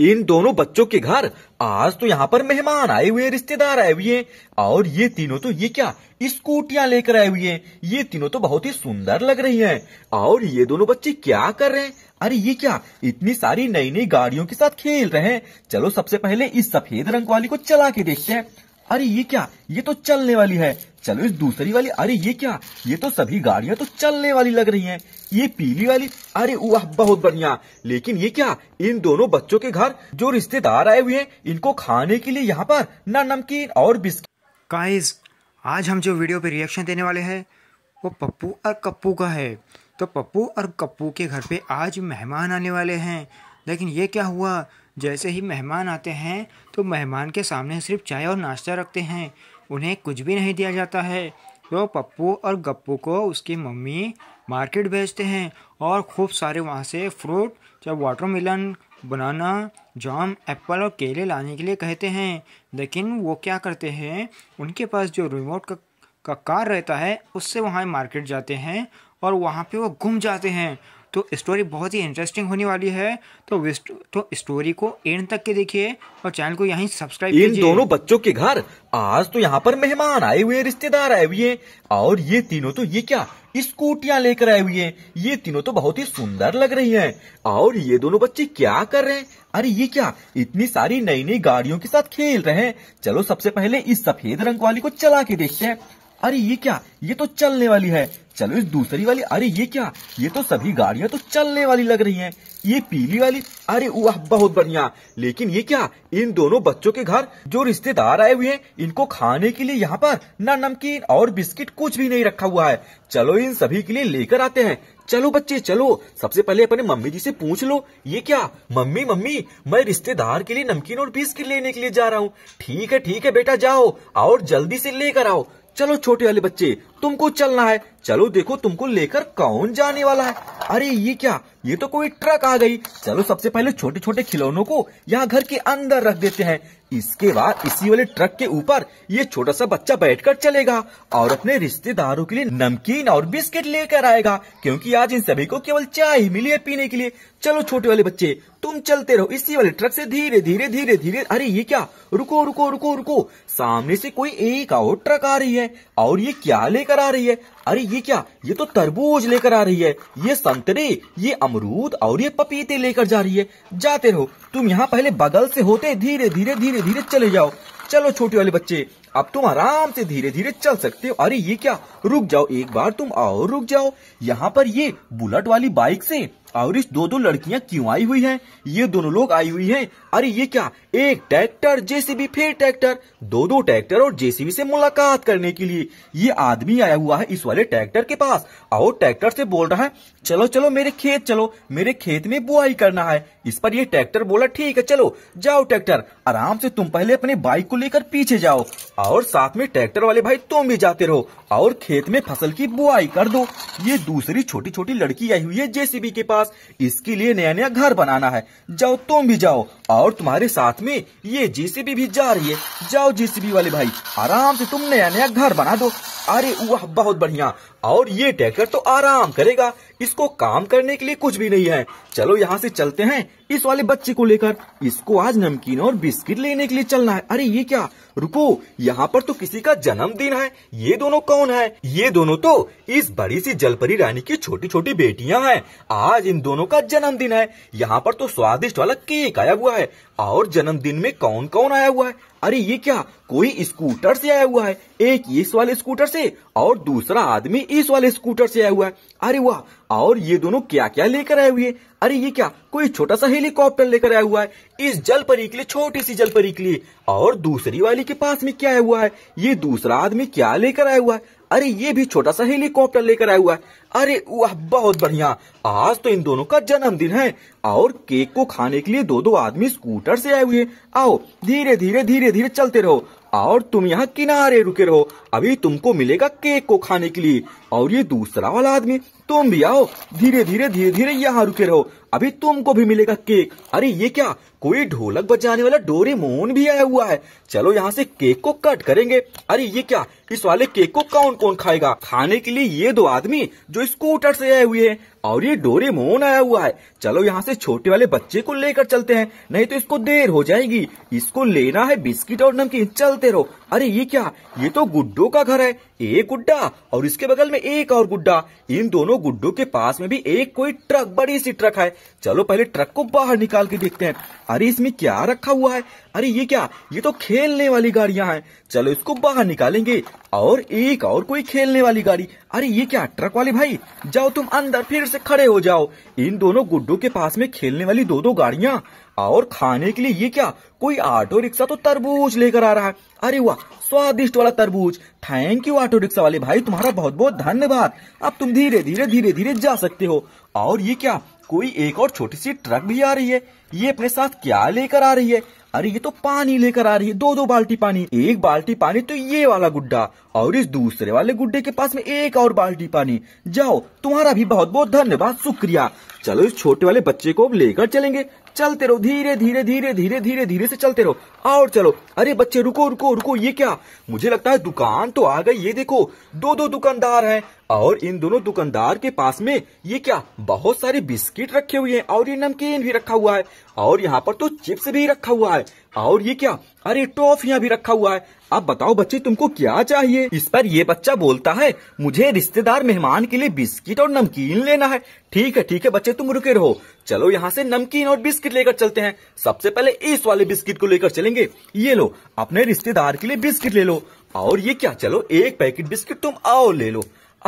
इन दोनों बच्चों के घर आज तो यहाँ पर मेहमान आए हुए रिश्तेदार आए हुए और ये तीनों तो ये क्या स्कूटियाँ लेकर आए हुए हैं ये तीनों तो बहुत ही सुंदर लग रही हैं और ये दोनों बच्चे क्या कर रहे हैं अरे ये क्या इतनी सारी नई नई गाड़ियों के साथ खेल रहे हैं चलो सबसे पहले इस सफेद रंग वाली को चला के देखते हैं अरे ये क्या ये तो चलने वाली है चलो इस दूसरी वाली अरे ये क्या ये तो सभी गाड़ियां तो चलने वाली लग रही हैं ये पीली वाली अरे वाह बहुत बढ़िया लेकिन ये क्या इन दोनों बच्चों के घर जो रिश्तेदार आए हुए हैं इनको खाने के लिए यहाँ पर ना नमकीन और बिस्किट काइज आज हम जो वीडियो पे रिएक्शन देने वाले हैं वो पप्पू और कप्पू का है तो पप्पू और कप्पू के घर पे आज मेहमान आने वाले हैं लेकिन ये क्या हुआ जैसे ही मेहमान आते हैं तो मेहमान के सामने सिर्फ चाय और नाश्ता रखते हैं उन्हें कुछ भी नहीं दिया जाता है तो पप्पू और गप्पू को उसकी मम्मी मार्केट भेजते हैं और खूब सारे वहाँ से फ्रूट चाहे वाटरमेलन बनाना जाम एप्पल और केले लाने के लिए कहते हैं लेकिन वो क्या करते हैं उनके पास जो रिमोट का का कार रहता है उससे वहाँ मार्केट जाते हैं और वहाँ पे वो घूम जाते हैं तो स्टोरी बहुत ही इंटरेस्टिंग होने वाली है तो तो स्टोरी को एंड तक के देखिए और चैनल को यहीं सब्सक्राइब इन दोनों बच्चों के घर आज तो यहाँ पर मेहमान आए हुए रिश्तेदार आए हुए और ये तीनों तो ये क्या स्कूटिया लेकर आए हुए ये तीनों तो बहुत ही सुंदर लग रही है और ये दोनों बच्चे क्या कर रहे हैं अरे ये क्या इतनी सारी नई नई गाड़ियों के साथ खेल रहे हैं चलो सबसे पहले इस सफेद रंग वाली को चला के देखते हैं अरे ये क्या ये तो चलने वाली है चलो इस दूसरी वाली अरे ये क्या ये तो सभी गाड़ियां तो चलने वाली लग रही हैं ये पीली वाली अरे वाह बहुत बढ़िया लेकिन ये क्या इन दोनों बच्चों के घर जो रिश्तेदार आए हुए हैं इनको खाने के लिए यहाँ पर ना नमकीन और बिस्किट कुछ भी नहीं रखा हुआ है चलो इन सभी के लिए लेकर आते हैं चलो बच्चे चलो सबसे पहले अपने मम्मी जी से पूछ लो ये क्या मम्मी मम्मी मैं रिश्तेदार के लिए नमकीन और बिस्किट लेने के लिए जा रहा हूँ ठीक है ठीक है बेटा जाओ और जल्दी से लेकर आओ चलो छोटे वाले बच्चे तुमको चलना है चलो देखो तुमको लेकर कौन जाने वाला है अरे ये क्या ये तो कोई ट्रक आ गई चलो सबसे पहले छोटे छोटे खिलौनों को यहाँ घर के अंदर रख देते हैं इसके बाद इसी वाले ट्रक के ऊपर ये छोटा सा बच्चा बैठकर चलेगा और अपने रिश्तेदारों के लिए नमकीन और बिस्किट लेकर आएगा क्योंकि आज इन सभी को केवल चाय ही मिली है पीने के लिए चलो छोटे वाले बच्चे तुम चलते रहो इसी वाले ट्रक से धीरे धीरे धीरे धीरे अरे ये क्या रुको रुको रुको रुको सामने से कोई एक और ट्रक आ रही है और ये क्या लेकर आ रही है अरे ये क्या ये तो तरबूज लेकर आ रही है ये संतरे ये अमरूद और ये पपीते लेकर जा रही है जाते रहो तुम यहाँ पहले बगल से होते धीरे धीरे धीरे धीरे चले जाओ चलो छोटे वाले बच्चे अब तुम आराम से धीरे धीरे चल सकते हो अरे ये क्या रुक जाओ एक बार तुम आओ रुक जाओ यहाँ पर ये बुलेट वाली बाइक से और इस दो दो लड़कियाँ क्यों आई हुई हैं ये दोनों लोग आई हुई हैं अरे ये क्या एक ट्रैक्टर जेसीबी फिर ट्रैक्टर दो दो ट्रैक्टर और जेसीबी से मुलाकात करने के लिए ये आदमी आया हुआ है इस वाले ट्रैक्टर के पास और ट्रैक्टर से बोल रहा है चलो चलो मेरे खेत चलो मेरे खेत में बुआई करना है इस पर ये ट्रैक्टर बोला ठीक है चलो जाओ ट्रैक्टर आराम से तुम पहले अपने बाइक को लेकर पीछे जाओ और साथ में ट्रैक्टर वाले भाई तुम भी जाते रहो और खेत में फसल की बुआई कर दो ये दूसरी छोटी छोटी लड़की आई हुई है जेसीबी के पास इसके लिए नया नया घर बनाना है जाओ तुम भी जाओ और तुम्हारे साथ में ये जेसीबी भी जा रही है जाओ जेसीबी वाले भाई आराम से तुम नया नया घर बना दो अरे वह बहुत बढ़िया और ये टैकर तो आराम करेगा इसको काम करने के लिए कुछ भी नहीं है चलो यहाँ से चलते हैं इस वाले बच्चे को लेकर इसको आज नमकीन और बिस्किट लेने के लिए चलना है अरे ये क्या रुको यहाँ पर तो किसी का जन्मदिन है ये दोनों कौन है ये दोनों तो इस बड़ी सी जलपरी रानी की छोटी छोटी बेटिया है आज इन दोनों का जन्मदिन है यहाँ पर तो स्वादिष्ट वाला केक आया हुआ है और जन्मदिन में कौन कौन आया हुआ है अरे ये क्या कोई स्कूटर से आया हुआ है एक इस वाले स्कूटर से और दूसरा आदमी इस वाले स्कूटर से आया हुआ है अरे वाह और ये दोनों क्या क्या लेकर आए हुए अरे ये क्या कोई छोटा सा हेलीकॉप्टर लेकर आया हुआ है इस जल परी के लिए छोटी सी जल परी के लिए और दूसरी वाली के पास में क्या आया हुआ है ये दूसरा आदमी क्या लेकर आया हुआ है अरे ये भी छोटा सा हेलीकॉप्टर लेकर आया हुआ है अरे वाह बहुत बढ़िया आज तो इन दोनों का जन्मदिन है और केक को खाने के लिए दो दो आदमी स्कूटर से आए हुए आओ धीरे धीरे धीरे धीरे चलते रहो और तुम यहाँ किनारे रुके रहो अभी तुमको मिलेगा केक को खाने के लिए और ये दूसरा वाला आदमी तुम भी आओ धीरे धीरे धीरे धीरे यहाँ रुके रहो अभी तुमको भी मिलेगा केक अरे ये क्या कोई ढोलक बजाने वाला डोरेमोन भी आया हुआ है चलो यहाँ से केक को कट करेंगे अरे ये क्या इस वाले केक को कौन कौन खाएगा खाने के लिए ये दो आदमी जो स्कूटर से आए हुए हैं और ये डोरेमोन आया हुआ है चलो यहाँ से छोटे वाले बच्चे को लेकर चलते हैं नहीं तो इसको देर हो जाएगी इसको लेना है बिस्किट और नमकीन चलते रहो अरे ये क्या ये तो गुड्डो का घर है एक गुड्डा और इसके बगल में एक और गुड्डा इन दोनों गुड्डो के पास में भी एक कोई ट्रक बड़ी सी ट्रक है चलो पहले ट्रक को बाहर निकाल के देखते हैं अरे इसमें क्या रखा हुआ है अरे ये क्या ये तो खेलने वाली गाड़ियां हैं चलो इसको बाहर निकालेंगे और एक और कोई खेलने वाली गाड़ी अरे ये क्या ट्रक वाले भाई जाओ तुम अंदर फिर से खड़े हो जाओ इन दोनों गुड्डों के पास में खेलने वाली दो दो गाड़ियां और खाने के लिए ये क्या कोई ऑटो रिक्शा तो तरबूज लेकर आ रहा है अरे वाह स्वादिष्ट वाला तरबूज थैंक यू ऑटो रिक्शा वाले भाई तुम्हारा बहुत बहुत धन्यवाद अब तुम धीरे धीरे धीरे धीरे जा सकते हो और ये क्या कोई एक और छोटी सी ट्रक भी आ रही है ये अपने साथ क्या लेकर आ रही है अरे ये तो पानी लेकर आ रही है दो दो बाल्टी पानी एक बाल्टी पानी तो ये वाला गुड्डा और इस दूसरे वाले गुड्डे के पास में एक और बाल्टी पानी जाओ तुम्हारा भी बहुत बहुत धन्यवाद शुक्रिया चलो इस छोटे वाले बच्चे को लेकर चलेंगे चलते रहो धीरे धीरे धीरे धीरे धीरे धीरे से चलते रहो और चलो अरे बच्चे रुको रुको रुको ये क्या मुझे लगता है दुकान तो आ गई ये देखो दो दो दुकानदार हैं और इन दोनों दुकानदार के पास में ये क्या बहुत सारे बिस्किट रखे हुए हैं और ये नमकीन भी रखा हुआ है और यहाँ पर तो चिप्स भी रखा हुआ है और ये क्या अरे टॉफिया भी रखा हुआ है अब बताओ बच्चे तुमको क्या चाहिए इस पर ये बच्चा बोलता है मुझे रिश्तेदार मेहमान के लिए बिस्किट और नमकीन लेना है ठीक है ठीक है बच्चे तुम रुके रहो चलो यहाँ से नमकीन और बिस्किट लेकर चलते हैं सबसे पहले इस वाले बिस्किट को लेकर चलेंगे ये लो अपने रिश्तेदार के लिए बिस्किट ले लो और ये क्या चलो एक पैकेट बिस्किट तुम आओ ले लो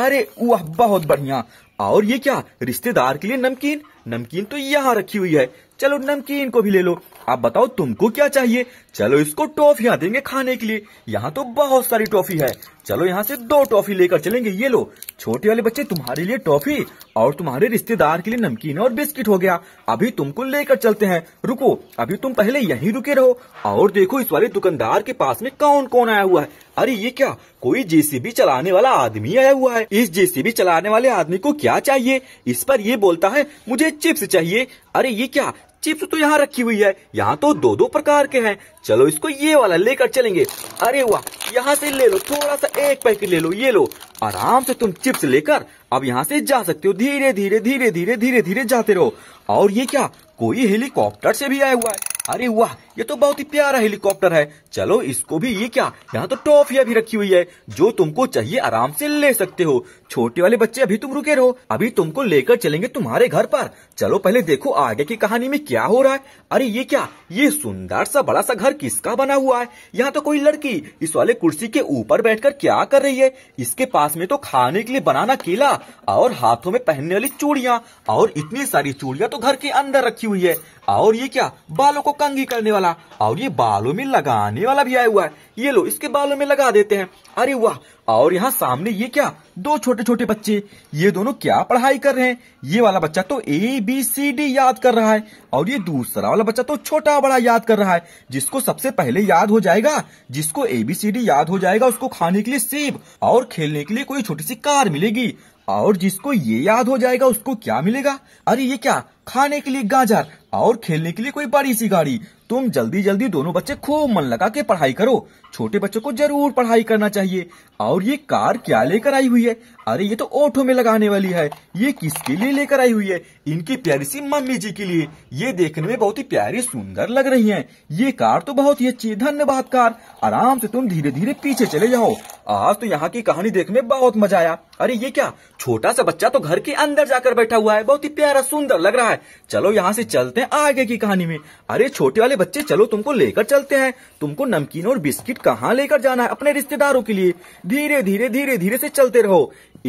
अरे वह बहुत बढ़िया और ये क्या रिश्तेदार के लिए नमकीन नमकीन तो यहाँ रखी हुई है चलो नमकीन को भी ले लो आप बताओ तुमको क्या चाहिए चलो इसको टॉफिया देंगे खाने के लिए यहाँ तो बहुत सारी टॉफी है चलो यहाँ से दो टॉफी लेकर चलेंगे ये लो छोटे वाले बच्चे तुम्हारे लिए टॉफी और तुम्हारे रिश्तेदार के लिए नमकीन और बिस्किट हो गया अभी तुमको लेकर चलते हैं रुको अभी तुम पहले यहीं रुके रहो और देखो इस वाले दुकानदार के पास में कौन कौन आया हुआ है अरे ये क्या कोई जेसीबी चलाने वाला आदमी आया हुआ है इस जेसीबी चलाने वाले आदमी को क्या चाहिए इस पर ये बोलता है मुझे चिप्स चाहिए अरे ये क्या चिप्स तो यहाँ रखी हुई है यहाँ तो दो दो प्रकार के हैं चलो इसको ये वाला लेकर चलेंगे अरे वाह यहाँ से ले लो थोड़ा सा एक पैकेट ले लो ये लो आराम से तुम चिप्स लेकर अब यहाँ से जा सकते हो धीरे धीरे धीरे धीरे धीरे धीरे जाते रहो और ये क्या कोई हेलीकॉप्टर से भी आया हुआ है अरे वाह ये तो बहुत ही प्यारा हेलीकॉप्टर है चलो इसको भी ये क्या यहाँ तो टॉफिया भी रखी हुई है जो तुमको चाहिए आराम से ले सकते हो छोटे वाले बच्चे अभी तुम रुके रहो अभी तुमको लेकर चलेंगे तुम्हारे घर पर चलो पहले देखो आगे की कहानी में क्या हो रहा है अरे ये क्या ये सुंदर सा बड़ा सा घर किसका बना हुआ है यहाँ तो कोई लड़की इस वाले कुर्सी के ऊपर बैठ क्या कर रही है इसके पास में तो खाने के लिए बनाना केला और हाथों में पहनने वाली चूड़िया और इतनी सारी चूड़िया तो घर के अंदर रखी हुई है और ये क्या बालों को कंगी करने वाला वाला और ये बालों में लगाने वाला भी आया हुआ है ये लो इसके बालों में लगा देते हैं अरे वाह और यहाँ सामने ये क्या दो छोटे छोटे बच्चे ये दोनों क्या पढ़ाई कर रहे हैं ये वाला बच्चा तो ए बी सी डी याद कर रहा है और ये दूसरा वाला बच्चा तो छोटा बड़ा याद कर रहा है जिसको सबसे पहले याद हो जाएगा जिसको ए बी सी डी याद हो जाएगा उसको खाने के लिए सेब और खेलने के लिए कोई छोटी सी कार मिलेगी और जिसको ये याद हो जाएगा उसको क्या मिलेगा अरे ये क्या खाने के लिए गाजर और खेलने के लिए कोई बड़ी सी गाड़ी तुम जल्दी जल्दी दोनों बच्चे खूब मन लगा के पढ़ाई करो छोटे बच्चों को जरूर पढ़ाई करना चाहिए और ये कार क्या लेकर आई हुई है अरे ये तो ओठो में लगाने वाली है ये किसके लिए लेकर आई हुई है इनकी प्यारी सी मम्मी जी के लिए ये देखने में बहुत ही प्यारी सुंदर लग रही है ये कार तो बहुत ही अच्छी है धन्यवाद कार आराम से तुम धीरे धीरे पीछे चले जाओ आज तो यहाँ की कहानी देखने में बहुत मजा आया अरे ये क्या छोटा सा बच्चा तो घर के अंदर जाकर बैठा हुआ है बहुत ही प्यारा सुंदर लग रहा है चलो यहाँ से चलते हैं आगे की कहानी में अरे छोटे वाले अरे बच्चे चलो तुमको लेकर चलते हैं तुमको नमकीन और बिस्किट कहाँ लेकर जाना है अपने रिश्तेदारों के लिए धीरे धीरे धीरे धीरे से चलते रहो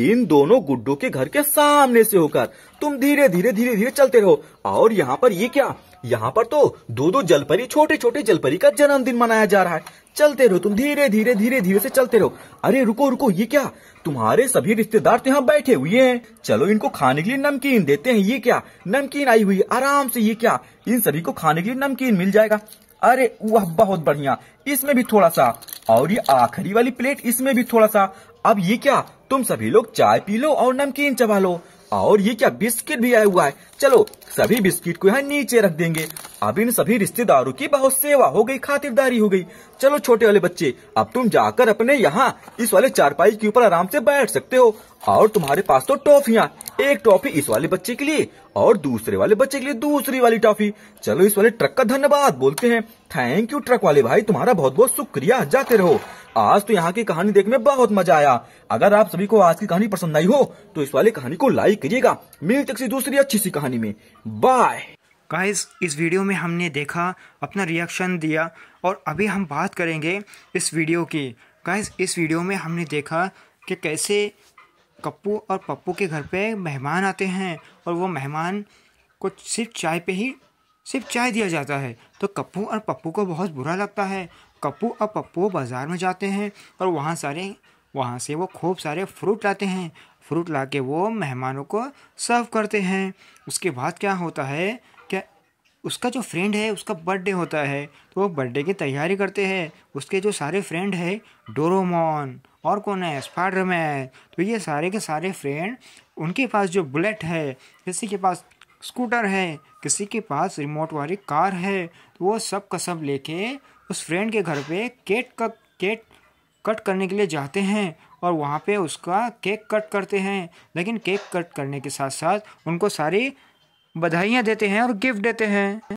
इन दोनों गुड्डो के घर के सामने से होकर तुम धीरे धीरे धीरे धीरे चलते रहो और यहाँ पर ये क्या यहाँ पर तो दो दो जलपरी छोटे छोटे जलपरी का जन्मदिन मनाया जा रहा है चलते रहो तुम धीरे धीरे धीरे धीरे से चलते रहो अरे रुको रुको ये क्या तुम्हारे सभी रिश्तेदार तो यहाँ बैठे हुए हैं चलो इनको खाने के लिए नमकीन देते हैं ये क्या नमकीन आई हुई आराम से ये क्या इन सभी को खाने के लिए नमकीन मिल जाएगा अरे वह बहुत बढ़िया इसमें भी थोड़ा सा और ये आखिरी वाली प्लेट इसमें भी थोड़ा सा अब ये क्या तुम सभी लोग चाय पी लो और नमकीन चबा लो और ये क्या बिस्किट भी आया हुआ है चलो सभी बिस्किट को यहाँ नीचे रख देंगे अब इन सभी रिश्तेदारों की बहुत सेवा हो गई खातिरदारी हो गई चलो छोटे वाले बच्चे अब तुम जाकर अपने यहाँ इस वाले चारपाई के ऊपर आराम से बैठ सकते हो और तुम्हारे पास तो टॉफिया एक टॉफी इस वाले बच्चे के लिए और दूसरे वाले बच्चे के लिए दूसरी वाली टॉफी चलो इस वाले ट्रक का धन्यवाद बोलते हैं थैंक यू ट्रक वाले भाई तुम्हारा बहुत बहुत शुक्रिया जाते रहो आज तो यहाँ की कहानी देखने में बहुत मजा आया अगर आप सभी को आज की कहानी पसंद आई हो तो इस वाले कहानी को लाइक करिएगा मिलते किसी दूसरी अच्छी सी कहानी में बाय गाइस इस वीडियो में हमने देखा अपना रिएक्शन दिया और अभी हम बात करेंगे इस वीडियो की गाइस इस वीडियो में हमने देखा कि कैसे कप्पू और पप्पू के घर पे मेहमान आते हैं और वो मेहमान को सिर्फ चाय पे ही सिर्फ चाय दिया जाता है तो कप्पू और पप्पू को बहुत बुरा लगता है कप्पू और पप्पू बाज़ार में जाते हैं और वहाँ सारे वहाँ से वो खूब सारे फ्रूट लाते हैं फ्रूट ला के वो मेहमानों को सर्व करते हैं उसके बाद क्या होता है उसका जो फ्रेंड है उसका बर्थडे होता है तो वो बर्थडे की तैयारी करते हैं उसके जो सारे फ्रेंड है डोरोमोन और कौन है स्पाइडरमैन तो ये सारे के सारे फ्रेंड उनके पास जो बुलेट है किसी के पास स्कूटर है किसी के पास रिमोट वाली कार है तो वो सब का सब लेके उस फ्रेंड के घर पे केक का केक कट करने के लिए जाते हैं और वहाँ पे उसका केक कट करते हैं लेकिन केक कट करने के साथ साथ उनको सारी बधाइयाँ देते हैं और गिफ्ट देते हैं